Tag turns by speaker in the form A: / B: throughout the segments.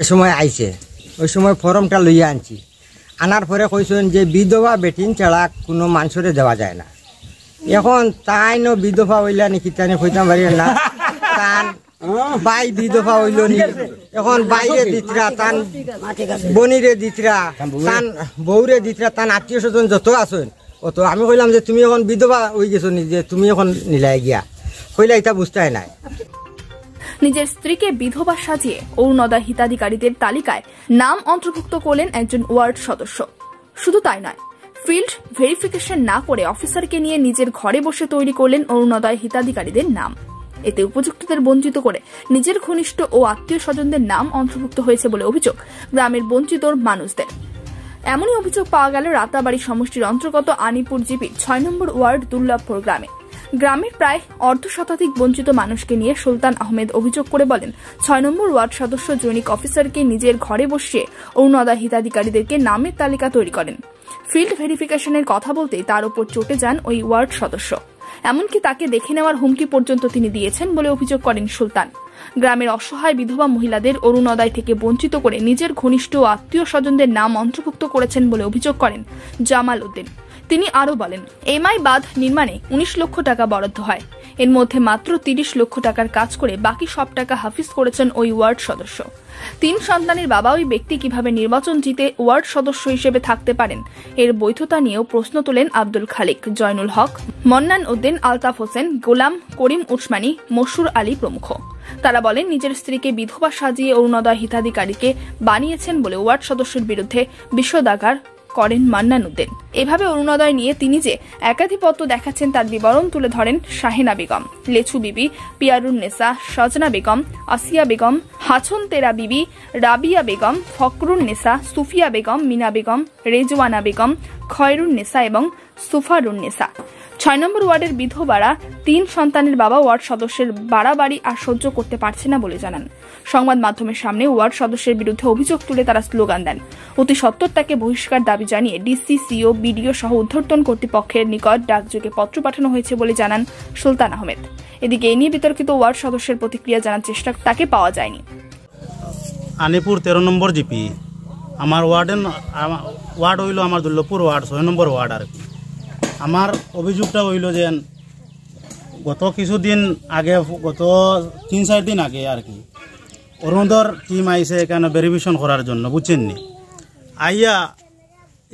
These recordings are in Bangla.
A: এ সময় আইছে ওই সময় ফর্মটা লইয়া আনছি আনার পরে কইছেন যে বিধবা বেটিন ছাড়া কোনো মানুষরে দেওয়া যায় না এখন তাই ন বিধবা হইলা নাকি তাই কইতাম পারি না তান বাই বিধবা হইল নি এখন বাইরে দিতরা তান বনিরে দিতরা তান বউরে দিতরা তান আত্মীয় স্বজন যত আছেন অত আমি কইলাম যে তুমি এখন বিধবা হই গেছো যে তুমি এখন নিলাই গিয়া কইলা এটা বুঝতে নাই
B: নিজের স্ত্রীকে বিধবা সাজিয়ে অরুণদা হিতাধিকারীদের তালিকায় নাম অন্তর্ভুক্ত করলেন একজন ওয়ার্ড সদস্য শুধু তাই নয় ফিল্ড ভেরিফিকেশন না করে অফিসারকে নিয়ে নিজের ঘরে বসে তৈরি করলেন অরুণোদয় হিতাধিকারীদের নাম এতে উপযুক্তদের বঞ্চিত করে নিজের ঘনিষ্ঠ ও আত্মীয় স্বজনদের নাম অন্তর্ভুক্ত হয়েছে বলে অভিযোগ গ্রামের বঞ্চিত মানুষদের এমনই অভিযোগ পাওয়া গেল রাতাবাড়ি সমষ্টির অন্তর্গত আনিপুর জিপি ছয় নম্বর ওয়ার্ড দুর্লভপুর গ্রামে গ্রামের প্রায় অর্ধ শতাধিক বঞ্চিত মানুষকে নিয়ে সুলতান আহমেদ অভিযোগ করে বলেন ছয় নম্বর ওয়ার্ড সদস্য জৈনিক অফিসারকে নিজের ঘরে বসিয়ে অরুণদা হিতাধিকারীদেরকে নামের তালিকা তৈরি করেন ফিল্ড ভেরিফিকেশনের কথা বলতে তার ওপর চটে যান ওই ওয়ার্ড সদস্য এমনকি তাকে দেখে নেওয়ার হুমকি পর্যন্ত তিনি দিয়েছেন বলে অভিযোগ করেন সুলতান গ্রামের অসহায় বিধবা মহিলাদের অরুণদায় থেকে বঞ্চিত করে নিজের ঘনিষ্ঠ ও আত্মীয় স্বজনদের নাম অন্তর্ভুক্ত করেছেন বলে অভিযোগ করেন জামাল উদ্দিন তিনি আরও বলেন এমআই বাঁধ নির্মাণে উনিশ লক্ষ টাকা বরাদ্দ হয় এর মধ্যে মাত্র তিরিশ লক্ষ টাকার কাজ করে বাকি সব টাকা হাফিজ করেছেন ওই ওয়ার্ড সদস্য তিন সন্তানের বাবা ওই ব্যক্তি কিভাবে নির্বাচন জিতে ওয়ার্ড সদস্য হিসেবে থাকতে পারেন এর বৈধতা নিয়েও প্রশ্ন তোলেন আব্দুল খালিক জয়নুল হক মন্নান উদ্দিন আলতাফ হোসেন গোলাম করিম উসমানী মসুর আলী প্রমুখ তারা বলেন নিজের স্ত্রীকে বিধবা সাজিয়ে অরুণোদয় হিতাধিকারীকে বানিয়েছেন বলে ওয়ার্ড সদস্যের বিরুদ্ধে বিষদাগার করেন মান্নানুদ্দিন এভাবে অরুণোদয় নিয়ে তিনি যে একাধিপত্য দেখাচ্ছেন তার বিবরণ তুলে ধরেন শাহিনা বেগম লেচু বিবি নেসা সজনা বেগম আসিয়া বেগম হাছন তেরা বিবি রাবিয়া বেগম ফকরুন নেসা সুফিয়া বেগম মিনা বেগম রেজওয়ানা বেগম খয়রুন নেসা এবং সুফারুন্নেসা ছয় নম্বর ওয়ার্ডের বিধবারা তিন সন্তানের বাবা ওয়ার্ড সদস্যের বাড়াবাড়ি আর সহ্য করতে পারছে না বলে জানান সংবাদ মাধ্যমের সামনে ওয়ার্ড সদস্যের বিরুদ্ধে অভিযোগ তুলে তারা স্লোগান দেন অতি সত্তর তাকে বহিষ্কার দাবি জানিয়ে ডিসিসিও বিডিও সহ উদ্ধর্তন কর্তৃপক্ষের নিকট ডাকযোগে পত্র পাঠানো হয়েছে বলে জানান সুলতান আহমেদ এদিকে এ নিয়ে বিতর্কিত ওয়ার্ড সদস্যের প্রতিক্রিয়া জানার চেষ্টা তাকে পাওয়া যায়নি
C: আনিপুর তেরো নম্বর জিপি আমার ওয়ার্ডেন ওয়ার্ড হইল আমার দুর্লভপুর ওয়ার্ড ছয় নম্বর ওয়ার্ড আর কি আমার অভিযোগটা হইল যে গত কিছুদিন আগে গত তিন চার দিন আগে আর কি অরুণোদর টিম আইসে এখানে ভেরিফিকেশন করার জন্য বুঝছেননি আইয়া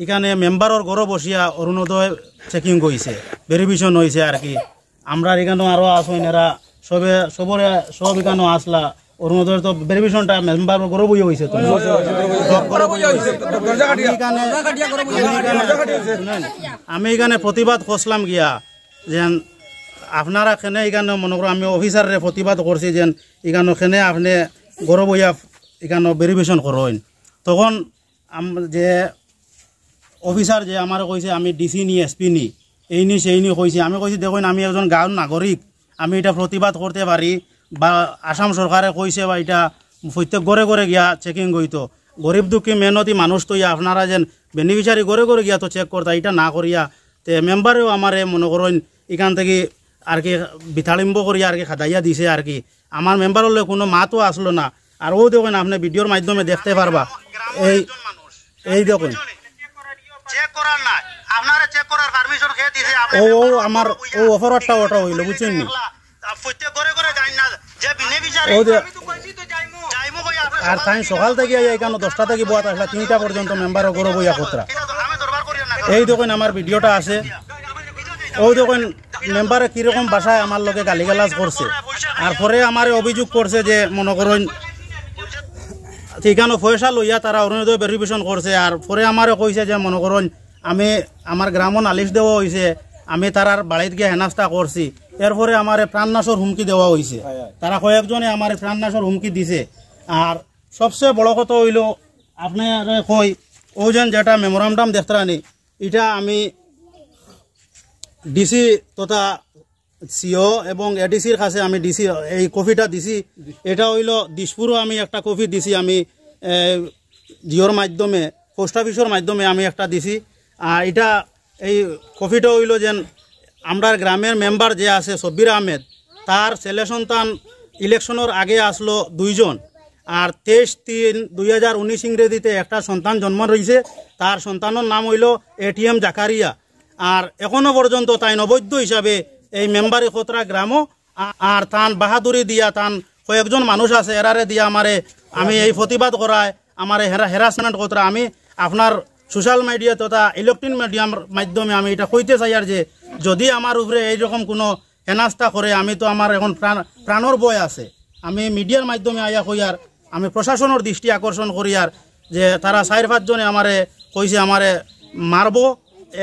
C: এখানে মেম্বারর ঘরে বসিয়া অরুণোদয় চেকিং হয়েছে ভেরিফিকেশন হয়েছে আর কি আমরা এখানেও আরও আসেন এরা সবে সবরে সব এখানেও আসলা অরুণোদয় তো ভেরিফিকেশনটা মেম্বার গরো বই হইছে তো আমি এখানে প্রতিবাদ করলাম গিয়া যেন আপনারা কেনে এখানে মনে করো আমি অফিসারে প্রতিবাদ করছি যেন এখানে কেনে আপনি গরো বইয়া এখানে ভেরিফিকেশন করেন তখন যে অফিসার যে আমার কইছে আমি ডিসি নি এসপি নি এই নি সেই নি কইছে আমি কইছি দেখুন আমি একজন গাঁওর নাগরিক আমি এটা প্রতিবাদ করতে পারি বা আসাম সরকারে কইছে বা এটা প্রত্যেক গড়ে গড়ে গিয়া চেকিং গইতো গরিব দুঃখী মেহনতি মানুষ তো ইয়া আপনারা যেন বেনিফিসারি গড়ে গড়ে গিয়া তো চেক করতা এটা না করিয়া তে মেম্বারেও আমারে মনে করেন এখান থেকে আর কি বিথালিম্ব করিয়া আর কি খাদাইয়া দিছে আর কি আমার মেম্বারলে কোনো মাতও আসলো না আর ও দেখুন আপনি ভিডিওর মাধ্যমে দেখতে পারবা এই এই দেখুন ও আমার ও অফারটা ওটা হইলো বুঝছেন প্রত্যেক ঘরে আর তাই সকাল থেকে আইয়া এখানে 10টা থেকে বয়াত আসলা 3টা পর্যন্ত মেম্বারও গরো বইয়া খতরা এই দেখুন আমার ভিডিওটা আছে ও দেখুন মেম্বারে কীরকম বাসায় আমার লোকে গালাজ করছে আর পরে আমার অভিযোগ করছে যে মনে করুন ঠিকানো পয়সা লইয়া তারা অরুণোদয় ভেরিফিকেশন করছে আর পরে আমারও কইছে যে মনে করুন আমি আমার গ্রামও নালিশ দেওয়া হয়েছে আমি তারার বাড়িত গিয়ে হেনাস্তা করছি এরপরে আমার প্রাণনাশর হুমকি দেওয়া হয়েছে হ্যাঁ, হ্যাঁ। তারা কয়েকজনে আমার প্রাণনাশর হুমকি দিছে আর সবচেয়ে বড় কথা হইল আপনার কই যেন যেটা মেমোরামডাম দেখতারানি এটা আমি ডিসি তথা সিও এবং এডিসির কাছে আমি ডিসি এই কফিটা দিছি এটা হইল দিসপুরও আমি একটা কফি দিছি আমি জিওর মাধ্যমে পোস্ট অফিসের মাধ্যমে আমি একটা দিছি আর এটা এই কফিটা হইল যেন আমার গ্রামের মেম্বার যে আছে সব্বির আহমেদ তার ছেলে সন্তান ইলেকশনের আগে আসলো দুইজন আর তেইশ তিন দুই হাজার উনিশ ইংরেজিতে একটা সন্তান জন্ম রয়েছে তার সন্তানের নাম হইল এটিএম জাকারিয়া আর এখনও পর্যন্ত তাই নবৈধ হিসাবে এই মেম্বারে খতরা গ্রামও আর তান বাহাদুরি দিয়া তান কয়েকজন মানুষ আছে এরারে দিয়া আমারে আমি এই প্রতিবাদ করায় আমার হেরা হেরাসমেন্ট কতরা আমি আপনার সোশ্যাল মিডিয়া তথা ইলেকট্রনিক মিডিয়ার মাধ্যমে আমি এটা কইতে চাই আর যে যদি আমার উপরে এইরকম কোনো হেনাস্তা করে আমি তো আমার এখন প্রাণ প্রাণর বয় আছে আমি মিডিয়ার মাধ্যমে আয়া কইয়ার আমি প্রশাসনের দৃষ্টি আকর্ষণ করিয়ার যে তারা চার পাঁচজনে আমারে কইছে আমারে মারব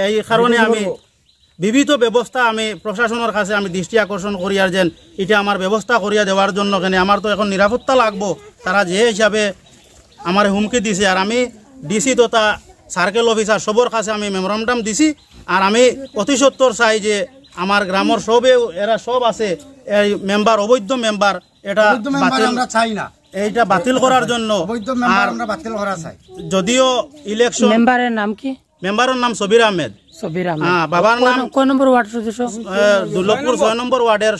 C: এই কারণে আমি বিবিধ ব্যবস্থা আমি প্রশাসনের কাছে আমি দৃষ্টি আকর্ষণ করিয়ার যেন এটা আমার ব্যবস্থা করিয়া দেওয়ার জন্য কেনে আমার তো এখন নিরাপত্তা লাগবো তারা যে হিসাবে আমার হুমকি দিছে আর আমি ডিসি তথা সার্কেল অফিসার সবর কাছে আমি মেমোরামডাম দিছি আর আমি অতি সত্তর চাই যে আমার গ্রামের সবেও এরা সব আছে এই মেম্বার অবৈধ মেম্বার এটা আমরা চাই না এইটা বাতিল করার জন্য যদিও ইলেকশন মেম্বারের নাম কি মেম্বারের নাম সবির আহমেদ হ্যাঁ, বাবার নাম কয় নম্বর ওয়ার্ড সদস্য দুর্লভপুর ছয় নম্বর ওয়ার্ডের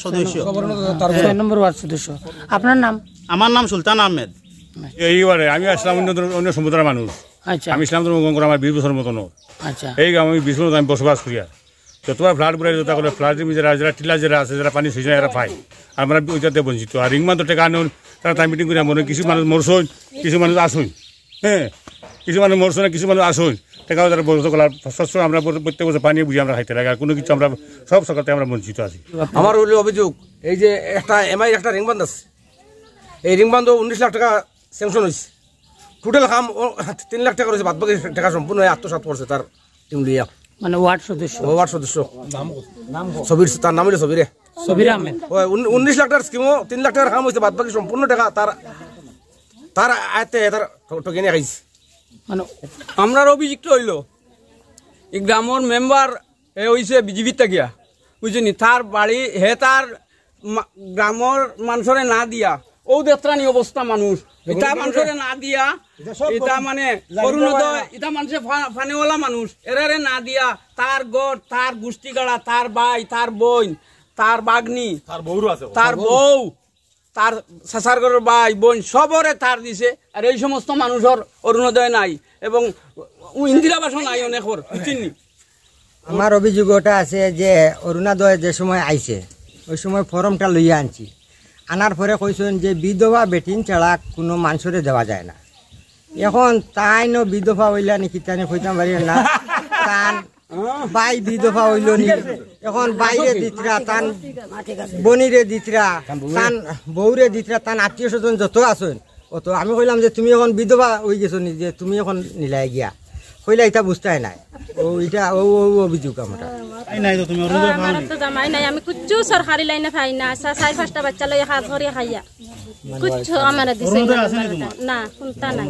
C: সদস্য আপনার নাম আমার নাম সুলতান আহমেদ এই আমি অন্য অন্য সমুদ্রের মানুষ আচ্ছা আমি ইসলাম ধর্ম গ্রহণ করা আমার বিশ বছর মতন আচ্ছা এই আমি বিশ আমি বসবাস করি আর যতবার ফ্লাট বুড়ে যত করে ফ্লাট যারা যারা টিলা যারা আছে যারা পানি সিজন এরা পায় আমরা ওইটাতে বঞ্চিত আর রিংমান তো টাকা আনুন তারা তাই মিটিং করে মনে কিছু মানুষ মরছুন কিছু মানুষ আসুন হ্যাঁ কিছু মানুষ মরছুন কিছু মানুষ আসুন টাকা তারা বরত করার শস্য আমরা প্রত্যেক বছর পানি বুঝি আমরা খাইতে লাগে আর কোনো কিছু আমরা সব সকালে আমরা বঞ্চিত আছি আমার হলো অভিযোগ এই যে একটা এমআই একটা রিংবান্ধ আছে এই রিংবান্ধ উনিশ লাখ টাকা স্যাংশন হয়েছে টোটাল কাম তিন লাখ টাকা রয়েছে বাদবাকি টাকা সম্পূর্ণ আত্মসাত করছে তার টিম লিয়া মানে ওয়ার্ড সদস্য ওয়ার্ড সদস্য সবির তার নাম হলো সবিরে সবির আহমেদ উনিশ লাখ টাকার স্কিমও তিন লাখ টাকার কাম হয়েছে বাদবাকি সম্পূর্ণ টাকা তার তার আয়তে তার টকেনে খাইছে মানে আমরার অভিযুক্ত হইল এই গ্রামের মেম্বার এ হয়েছে বিজেপি তাকিয়া বুঝিনি তার বাড়ি হে তার গ্রামের মানুষরে না দিয়া ও দেত্রানি অবস্থা মানুষ এটা মানুষের না দিয়া এটা মানে এটা মানুষের ফানেওয়ালা মানুষ এরারে না দিয়া তার গড় তার গোষ্ঠী গাড়া তার ভাই তার বোন তার বাগ্নি তার বউ তার বউ তার সাসারগড়ের ভাই বোন সবরে তার দিছে আর এই সমস্ত মানুষের অরুণোদয় নাই এবং ইন্দিরাবাসও নাই অনেকর চিনি
A: আমার অভিযোগ ওটা আছে যে অরুণোদয় যে সময় আইছে ওই সময় ফরমটা লইয়া আনছি আনার পরে কইছেন যে বিধবা বেটিন ছাড়া কোনো মানুষরে দেওয়া যায় না এখন তাই ন বিধবা হইলা নাকি তাই কইতাম পারি না তান বাই বিধবা হইল নি এখন বাইরে দিতরা তান বনিরে দিতরা তান বউরে দিতরা তান আত্মীয় স্বজন যত আছেন অত আমি কইলাম যে তুমি এখন বিধবা হয়ে গেছো যে তুমি এখন নিলাই গিয়া হইলে এটা বুঝতে নাই ও এটা ও অভিযোগ আমরা আমি কুচ্ছু সরকারি লাইনে পাই না চার
B: পাঁচটা বাচ্চা লই হাত ধরে খাইয়া
A: মানে কুচ্ছু আমার না শুনতা নাই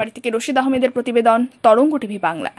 B: বাড়ি থেকে রশিদ আহমেদের প্রতিবেদন তরঙ্গ টিভি বাংলা